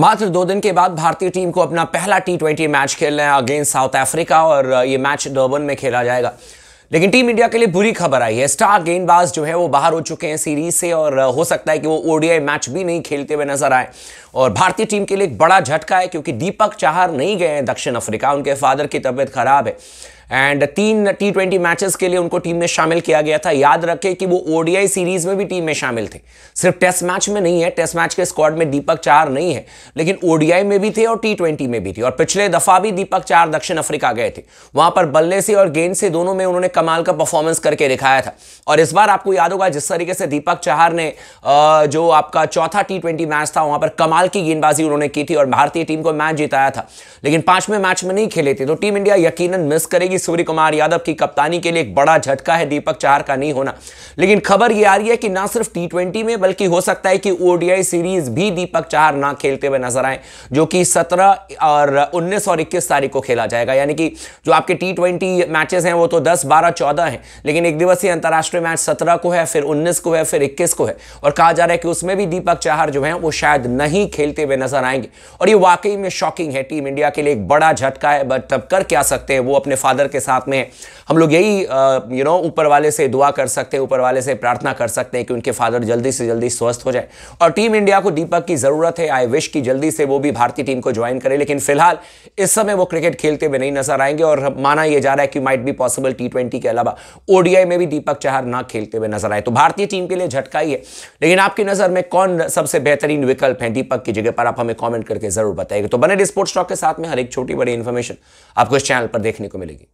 मात्र दो दिन के बाद भारतीय टीम को अपना पहला टी ट्वेंटी मैच खेलना है अगेंस्ट साउथ अफ्रीका और ये मैच डर्बन में खेला जाएगा लेकिन टीम इंडिया के लिए बुरी खबर आई है स्टार गेंदबाज जो है वो बाहर हो चुके हैं सीरीज से और हो सकता है कि वो ओडीआई मैच भी नहीं खेलते हुए नजर आए और भारतीय टीम के लिए एक बड़ा झटका है क्योंकि दीपक चाहर नहीं गए हैं दक्षिण अफ्रीका उनके फादर की तबीयत खराब है एंड तीन टी ट्वेंटी मैचेस के लिए उनको टीम में शामिल किया गया था याद रखें कि वो ओडीआई सीरीज में भी टीम में शामिल थे सिर्फ टेस्ट मैच में नहीं है टेस्ट मैच के स्क्वाड में दीपक चार नहीं है लेकिन ओडीआई में भी थे और टी ट्वेंटी में भी थे और पिछले दफा भी दीपक चार दक्षिण अफ्रीका गए थे वहां पर बल्ले से और गेंद से दोनों में उन्होंने कमाल का परफॉर्मेंस करके दिखाया था और इस बार आपको याद होगा जिस तरीके से दीपक चाहर ने जो आपका चौथा टी ट्वेंटी मैच था वहां पर कमाल की गेंदबाजी उन्होंने की थी और भारतीय टीम को मैच जिताया था लेकिन पांचवें मैच में नहीं खेले थे तो टीम इंडिया यकीन मिस करेगी भी सूर्य कुमार यादव की कप्तानी के लिए एक बड़ा झटका है दीपक चाहर का नहीं होना लेकिन खबर यह आ रही है कि ना सिर्फ टी ट्वेंटी में बल्कि हो सकता है कि ओडीआई सीरीज भी दीपक चाहर ना खेलते हुए नजर आए जो कि सत्रह और उन्नीस और इक्कीस तारीख को खेला जाएगा यानी कि जो आपके टी ट्वेंटी मैचेस हैं वो तो दस बारह चौदह हैं लेकिन एक दिवसीय अंतर्राष्ट्रीय मैच सत्रह को है फिर उन्नीस को है फिर इक्कीस को है और कहा जा रहा है कि उसमें भी दीपक चाहर जो है वो शायद नहीं खेलते हुए नजर आएंगे और ये वाकई में शॉकिंग है टीम इंडिया के लिए एक बड़ा झटका है बट तब कर क्या सकते हैं वो अपने फादर ईश्वर के साथ में हम लोग यही यू नो ऊपर वाले से दुआ कर सकते हैं ऊपर वाले से प्रार्थना कर सकते हैं कि उनके फादर जल्दी से जल्दी स्वस्थ हो जाए और टीम इंडिया को दीपक की ज़रूरत है आई विश की जल्दी से वो भी भारतीय टीम को ज्वाइन करें लेकिन फिलहाल इस समय वो क्रिकेट खेलते हुए नहीं नजर आएंगे और माना यह जा रहा है कि माइट बी पॉसिबल टी के अलावा ओडीआई में भी दीपक चाहर ना खेलते हुए नजर आए तो भारतीय टीम के लिए झटका ही है लेकिन आपकी नज़र में कौन सबसे बेहतरीन विकल्प है दीपक की जगह पर आप हमें कॉमेंट करके ज़रूर बताएंगे तो बने स्पोर्ट्स स्टॉक के साथ में हर एक छोटी बड़ी इन्फॉर्मेशन आपको इस चैनल पर देखने को मिलेगी